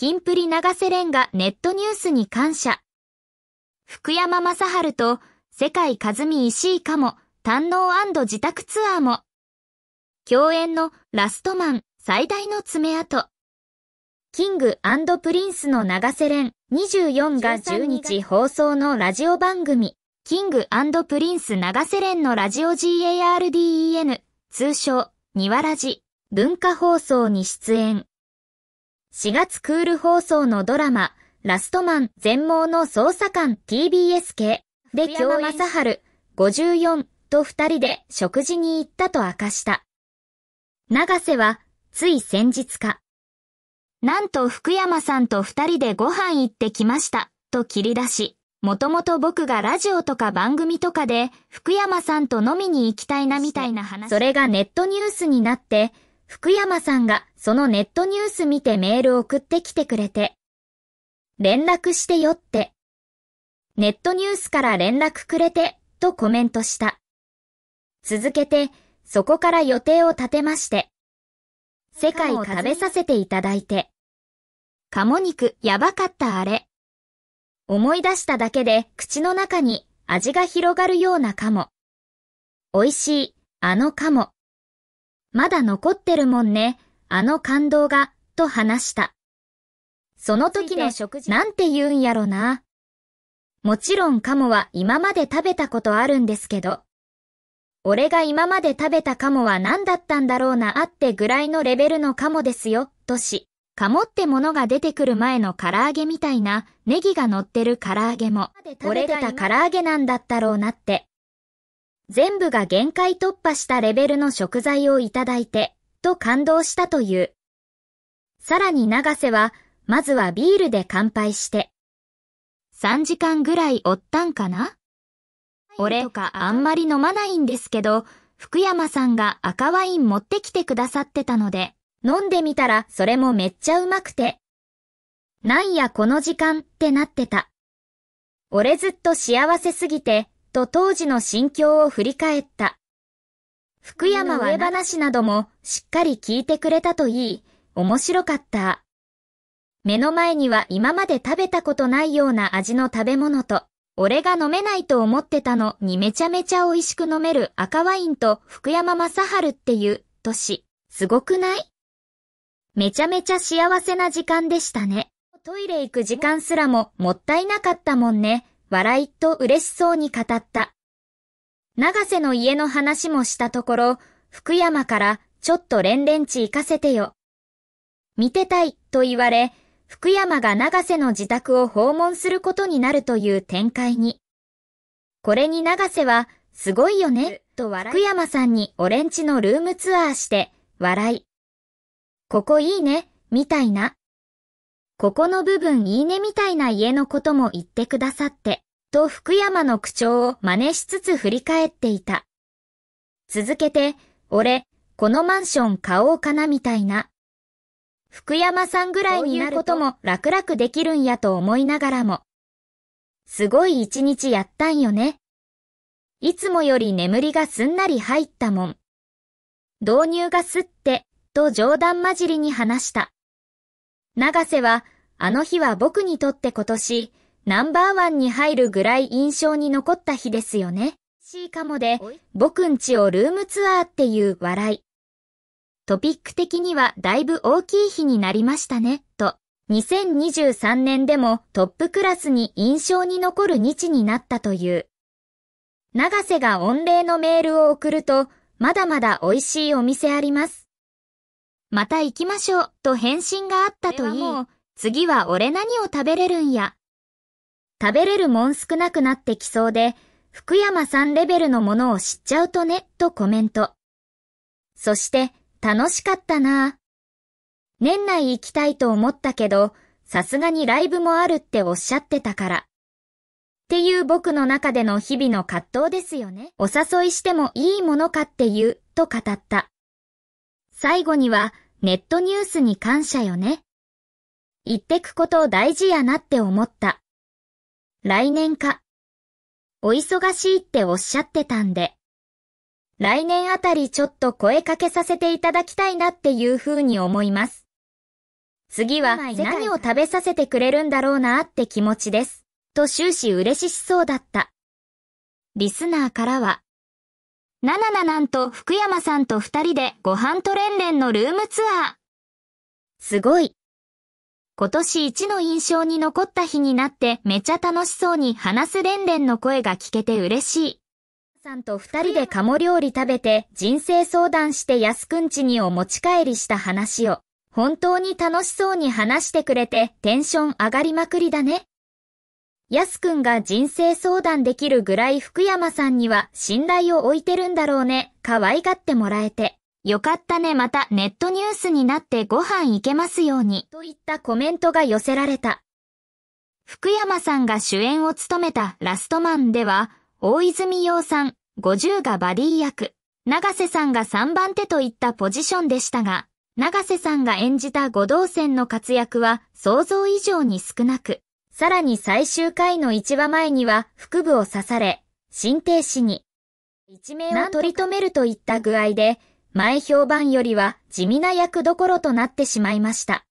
キンプリ長瀬ンがネットニュースに感謝。福山雅治と世界和美石井かも堪能自宅ツアーも。共演のラストマン最大の爪痕。キングプリンスの長瀬廉24が10日放送のラジオ番組、キングプリンス長瀬ンのラジオ GARDEN、通称、ニワラジ、文化放送に出演。4月クール放送のドラマ、ラストマン全盲の捜査官 TBS 系で京山雅春54と二人で食事に行ったと明かした。長瀬はつい先日か。なんと福山さんと二人でご飯行ってきましたと切り出し、もともと僕がラジオとか番組とかで福山さんと飲みに行きたいなみたいな話。それがネットニュースになって、福山さんがそのネットニュース見てメール送ってきてくれて、連絡してよって、ネットニュースから連絡くれてとコメントした。続けて、そこから予定を立てまして、世界を食べさせていただいて、鴨肉やばかったあれ。思い出しただけで口の中に味が広がるような鴨。美味しい、あの鴨。まだ残ってるもんね、あの感動が、と話した。その時の食事、なんて言うんやろな。もちろんカモは今まで食べたことあるんですけど、俺が今まで食べたカモは何だったんだろうなあってぐらいのレベルのカモですよ、とし、カモってものが出てくる前の唐揚げみたいなネギが乗ってる唐揚げも、俺出た唐揚げなんだったろうなって全部が限界突破したレベルの食材をいただいて、と感動したという。さらに長瀬は、まずはビールで乾杯して。3時間ぐらいおったんかな俺、とかあんまり飲まないんですけど、福山さんが赤ワイン持ってきてくださってたので、飲んでみたらそれもめっちゃうまくて。なんやこの時間ってなってた。俺ずっと幸せすぎて、と当時の心境を振り返った。福山は上話などもしっかり聞いてくれたといい、面白かった。目の前には今まで食べたことないような味の食べ物と、俺が飲めないと思ってたのにめちゃめちゃ美味しく飲める赤ワインと福山雅治っていう都市、すごくないめちゃめちゃ幸せな時間でしたね。トイレ行く時間すらももったいなかったもんね。笑いと嬉しそうに語った。長瀬の家の話もしたところ、福山からちょっと連連地行かせてよ。見てたいと言われ、福山が長瀬の自宅を訪問することになるという展開に。これに長瀬は、すごいよね、と笑い。福山さんにオレンジのルームツアーして、笑い。ここいいね、みたいな。ここの部分いいねみたいな家のことも言ってくださって、と福山の口調を真似しつつ振り返っていた。続けて、俺、このマンション買おうかなみたいな。福山さんぐらいになることも楽々できるんやと思いながらも。すごい一日やったんよね。いつもより眠りがすんなり入ったもん。導入がすって、と冗談交じりに話した。長瀬は、あの日は僕にとって今年、ナンバーワンに入るぐらい印象に残った日ですよね。しいかもで、僕んちをルームツアーっていう笑い。トピック的にはだいぶ大きい日になりましたね、と。2023年でもトップクラスに印象に残る日になったという。長瀬が御礼のメールを送ると、まだまだ美味しいお店あります。また行きましょうと返信があったといい、次は俺何を食べれるんや。食べれるもん少なくなってきそうで、福山さんレベルのものを知っちゃうとね、とコメント。そして、楽しかったな年内行きたいと思ったけど、さすがにライブもあるっておっしゃってたから。っていう僕の中での日々の葛藤ですよね。お誘いしてもいいものかっていう、と語った。最後には、ネットニュースに感謝よね。言ってくこと大事やなって思った。来年か。お忙しいっておっしゃってたんで。来年あたりちょっと声かけさせていただきたいなっていうふうに思います。次は何を食べさせてくれるんだろうなって気持ちです。と終始嬉しそうだった。リスナーからは、ななななんと福山さんと二人でご飯と連連のルームツアー。すごい。今年一の印象に残った日になってめちゃ楽しそうに話す連連の声が聞けて嬉しい。さんと二人で鴨料理食べて人生相談して安くんちにお持ち帰りした話を本当に楽しそうに話してくれてテンション上がりまくりだね。やすくんが人生相談できるぐらい福山さんには信頼を置いてるんだろうね。可愛がってもらえて。よかったね。またネットニュースになってご飯行けますように。といったコメントが寄せられた。福山さんが主演を務めたラストマンでは、大泉洋さん、50がバディ役、長瀬さんが3番手といったポジションでしたが、長瀬さんが演じた五道線の活躍は想像以上に少なく、さらに最終回の1話前には腹部を刺され、心停止に。一命を取り留めるといった具合で、前評判よりは地味な役どころとなってしまいました。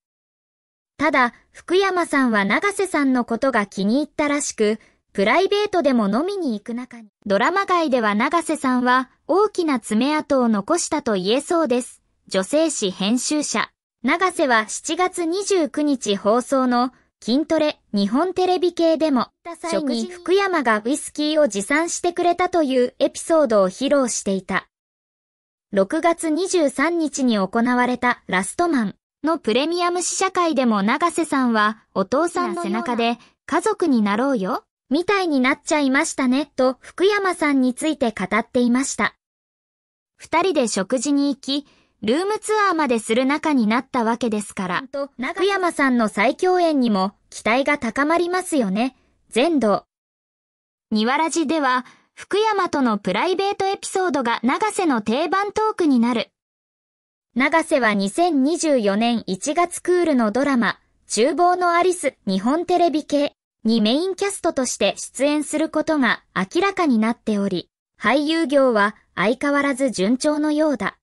ただ、福山さんは長瀬さんのことが気に入ったらしく、プライベートでも飲みに行く中に、ドラマ外では長瀬さんは大きな爪痕を残したと言えそうです。女性誌編集者。長瀬は7月29日放送の筋トレ日本テレビ系でも、食に福山がウイスキーを持参してくれたというエピソードを披露していた。6月23日に行われたラストマンのプレミアム試写会でも長瀬さんはお父さんの背中で家族になろうよ、みたいになっちゃいましたねと福山さんについて語っていました。二人で食事に行き、ルームツアーまでする仲になったわけですから、福山さんの再共演にも期待が高まりますよね、全土。にわらじでは、福山とのプライベートエピソードが長瀬の定番トークになる。長瀬は2024年1月クールのドラマ、厨房のアリス日本テレビ系にメインキャストとして出演することが明らかになっており、俳優業は相変わらず順調のようだ。